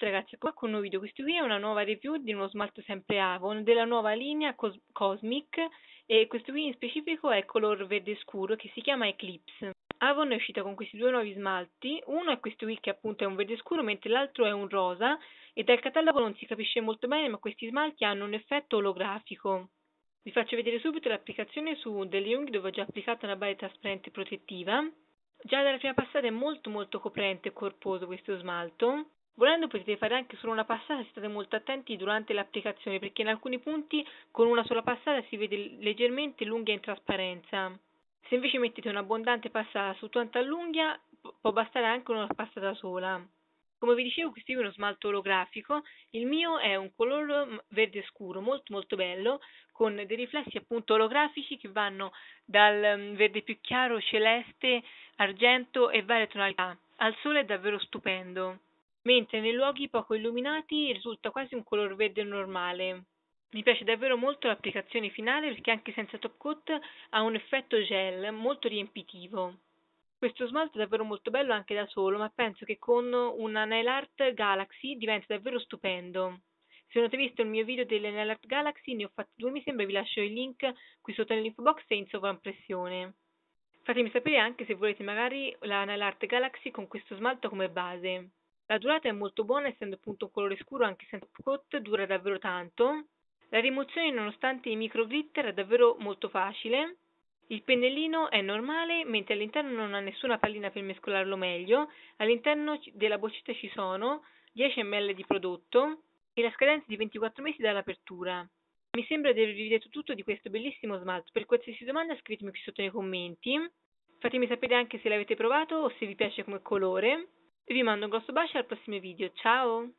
tutto esatto, ragazzi, qua con un nuovo video, questo qui è una nuova review di uno smalto sempre Avon, della nuova linea Cos Cosmic e questo qui in specifico è color verde scuro che si chiama Eclipse. Avon è uscita con questi due nuovi smalti, uno è questo qui che appunto è un verde scuro mentre l'altro è un rosa e dal catalogo non si capisce molto bene ma questi smalti hanno un effetto olografico. Vi faccio vedere subito l'applicazione su delle unghie dove ho già applicato una base trasparente protettiva. Già dalla prima passata è molto molto coprente e corposo questo smalto. Volendo potete fare anche solo una passata state molto attenti durante l'applicazione perché in alcuni punti con una sola passata si vede leggermente l'unghia in trasparenza. Se invece mettete un'abbondante passata su tutta l'unghia può bastare anche una passata sola. Come vi dicevo questo è uno smalto olografico, il mio è un colore verde scuro molto molto bello con dei riflessi appunto olografici che vanno dal verde più chiaro, celeste, argento e varie tonalità. Al sole è davvero stupendo mentre nei luoghi poco illuminati risulta quasi un color verde normale. Mi piace davvero molto l'applicazione finale perché anche senza top coat ha un effetto gel molto riempitivo. Questo smalto è davvero molto bello anche da solo, ma penso che con una Nail Art Galaxy diventa davvero stupendo. Se non avete visto il mio video delle Nail Art Galaxy, ne ho fatti due mi sembra, vi lascio il link qui sotto nell'info box e in sovraimpressione. Fatemi sapere anche se volete magari la Nail Art Galaxy con questo smalto come base. La durata è molto buona essendo appunto un colore scuro anche senza coat, dura davvero tanto. La rimozione nonostante i micro glitter è davvero molto facile. Il pennellino è normale mentre all'interno non ha nessuna pallina per mescolarlo meglio. All'interno della boccetta ci sono 10 ml di prodotto e la scadenza di 24 mesi dall'apertura. Mi sembra di avervi detto tutto di questo bellissimo smalto, per qualsiasi domanda scrivetemi qui sotto nei commenti, fatemi sapere anche se l'avete provato o se vi piace come colore. E vi mando un grosso bacio al prossimo video, ciao!